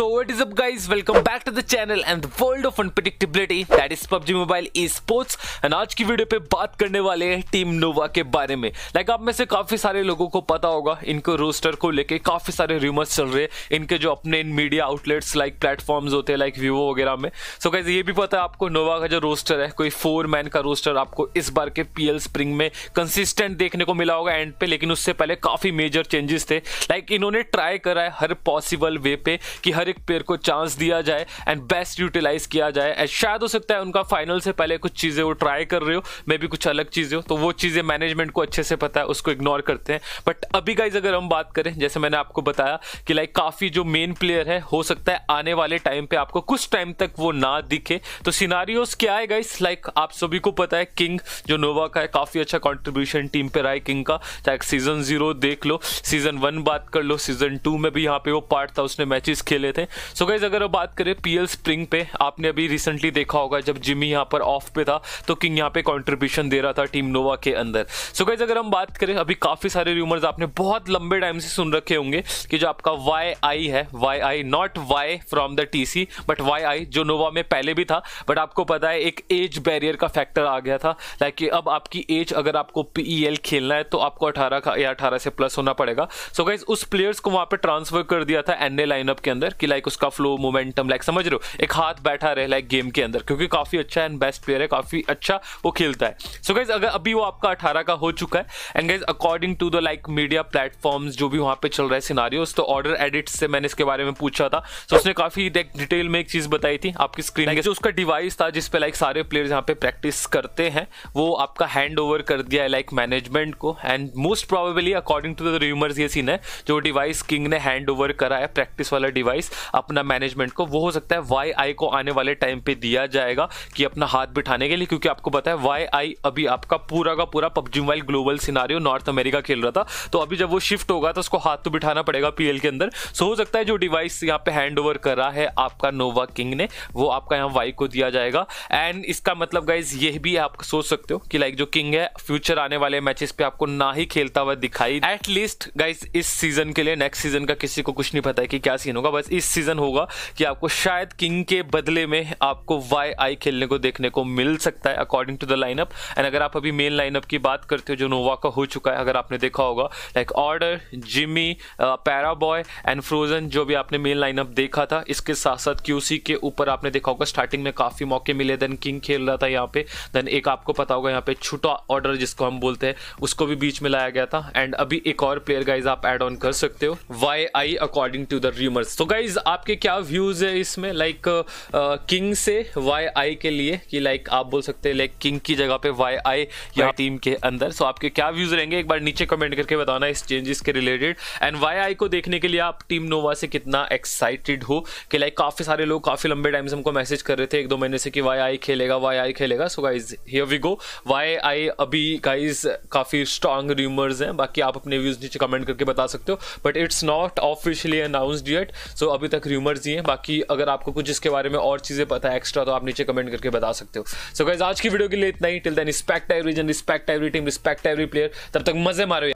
So what is up guys welcome back to the channel and the world of unpredictability that is PUBG Mobile eSports and आज की video पे बात करने वाले हैं team नोवा के बारे में लाइक like आप में से काफी सारे लोगों को पता होगा इनको रोस्टर को लेके काफी सारे रूमर्स चल रहे हैं इनके जो अपने मीडिया आउटलेट्स लाइक प्लेटफॉर्म्स होते हैं लाइक वीवो वगैरह में सो so, गाइज ये भी पता है आपको नोवा का जो रोस्टर है कोई फोर मैन का रोस्टर आपको इस बार के पीएल स्प्रिंग में कंसिस्टेंट देखने को मिला होगा एंड पे लेकिन उससे पहले काफी मेजर चेंजेस थे लाइक like, इन्होंने ट्राई करा है हर पॉसिबल वे पे कि हर डेरिक पेयर को चांस दिया जाए एंड बेस्ट यूटिलाइज किया जाए एंड शायद हो सकता है उनका फाइनल से पहले कुछ चीज़ें वो ट्राई कर रहे हो मे भी कुछ अलग चीज़ें हो तो वो चीज़ें मैनेजमेंट को अच्छे से पता है उसको इग्नोर करते हैं बट अभी गाइज अगर हम बात करें जैसे मैंने आपको बताया कि लाइक काफ़ी जो मेन प्लेयर है हो सकता है आने वाले टाइम पे आपको कुछ टाइम तक वो ना दिखे तो सिनारियोस क्या है गाइस लाइक आप सभी को पता है किंग जो नोवा का है काफ़ी अच्छा कॉन्ट्रीब्यूशन टीम पे रहा है किंग का चाहे सीजन जीरो देख लो सीजन वन बात कर लो सीजन टू में भी यहाँ पे वो पार्ट था उसने मैचेस खेले रहे थे सो so गाइज अगर अब बात करें पीएल स्प्रिंग पे आपने अभी रिसेंटली देखा होगा जब जिमी यहाँ पर ऑफ पे था तो किंग यहाँ पे कॉन्ट्रीब्यूशन दे रहा था टीम नोवा के अंदर सो so गाइज अगर हम बात करें अभी काफी सारे र्यूमर्स आपने बहुत लंबे टाइम से सुन रखे होंगे कि जो आपका वाई आई है Y I not Y from the TC but Y I जो नोवा में पहले भी था बट आपको पता है एक एज बैरियर का फैक्टर आ गया था लाइक like अब आपकी एज अगर आपको पीईएल e खेलना है तो आपको 18 का या 18 से प्लस होना पड़ेगा सो so गाइज उस प्लेयर्स को वहां पे ट्रांसफर कर दिया था एनए लाइनअप के अंदर कि लाइक उसका फ्लो मोमेंटम लाइक समझ रहे हो एक हाथ बैठा रहे लाइक गेम के अंदर क्योंकि काफ़ी अच्छा एंड बेस्ट प्लेयर है काफ़ी अच्छा वो खेलता है सो so गाइज अगर अभी वो आपका अठारह का हो चुका है and guys according to the like media platform जो भी वहां पे चल रहा है तो ऑर्डर एडिट से मैंने इसके बारे में पूछा था सो so उसने काफ़ी डिटेल में एक चीज़ बताई थी आपकी स्क्रीन जो उसका डिवाइस था जिसपे लाइक सारे प्लेयर यहाँ पे प्रैक्टिस करते हैं वो आपका हैंड ओवर कर दिया है लाइक मैनेजमेंट को and most probably according to the rumours ये सीन है जो डिवाइस किंग ने हैंड ओवर करा है प्रैक्टिस वाला डिवाइस अपना मैनेजमेंट को वो हो सकता है वाई आई को आने वाले टाइम पे दिया जाएगा कि अपना हाथ बिठाने के लिए क्योंकि आपको पता है वाई आई अभी आपका पूरा का पूरा PUBG mobile global scenario North America खेल रहा था तो अभी जब वो शिफ्ट होगा तो उसको हाथ तो बिठाना पड़ेगा पीएल के अंदर सो हो सकता है जो डिवाइस यहाँ पे हैंड ओवर करा है आपका नोवा किंग ने वो आपका यहाँ वाई को दिया जाएगा एंड इसका मतलब गाइज ये भी आप सोच सकते हो कि लाइक जो किंग है फ्यूचर आने वाले मैचेस पे आपको ना ही खेलता हुआ दिखाई एटलीस्ट गाइज इस सीजन के लिए नेक्स्ट सीजन का किसी को कुछ नहीं पता है कि क्या सीन होगा बस इस इस सीजन होगा कि आपको शायद किंग के बदले में आपको वाई आई खेलने को देखने को मिल सकता है according to the lineup and अगर आप अभी मेन लाइनअप की बात करते हो जो नोवा का हो चुका है अगर आपने देखा होगा like Order Jimmy Paraboy and Frozen जो भी आपने मेन लाइनअप देखा था इसके साथ साथ क्यूसी के ऊपर आपने देखा होगा स्टार्टिंग में काफ़ी मौके मिले देन किंग खेल रहा था यहाँ पे देन एक आपको पता होगा यहाँ पे छोटा ऑर्डर जिसको हम बोलते हैं उसको भी बीच में लाया गया था एंड अभी एक और प्लेयर गाइज आप एड ऑन कर सकते हो Y I according to the rumours तो गाइज गाइज आपके क्या व्यूज है इसमें लाइक किंग uh, uh, से वाई आई के लिए कि लाइक आप बोल सकते हैं लाइक किंग की जगह पे वाई आई या टीम के अंदर सो so, आपके क्या व्यूज रहेंगे एक बार नीचे कमेंट करके बताना इस चेंजेस के रिलेटेड एंड वाई आई को देखने के लिए आप टीम नोवा से कितना एक्साइटेड हो कि लाइक काफी सारे लोग काफी लंबे टाइम से हमको मैसेज कर रहे थे एक दो महीने से कि वाई आई खेलेगा वाई आई खेलेगा so guys here we go Y I अभी गाइज काफी स्ट्रांग र्यूमर्स हैं बाकी आप अपने व्यूज नीचे कमेंट करके बता सकते हो but it's not officially announced yet so अभी तक र्यूमर्स ही हैं बाकी अगर आपको कुछ इसके बारे में और चीज़ें पता है एक्स्ट्रा तो आप नीचे कमेंट करके बता सकते हो सो so गाइज आज की वीडियो के लिए इतना ही टिल देन रिस्पेक्ट एवरी जन respect every team respect every player तब तक मजे मारो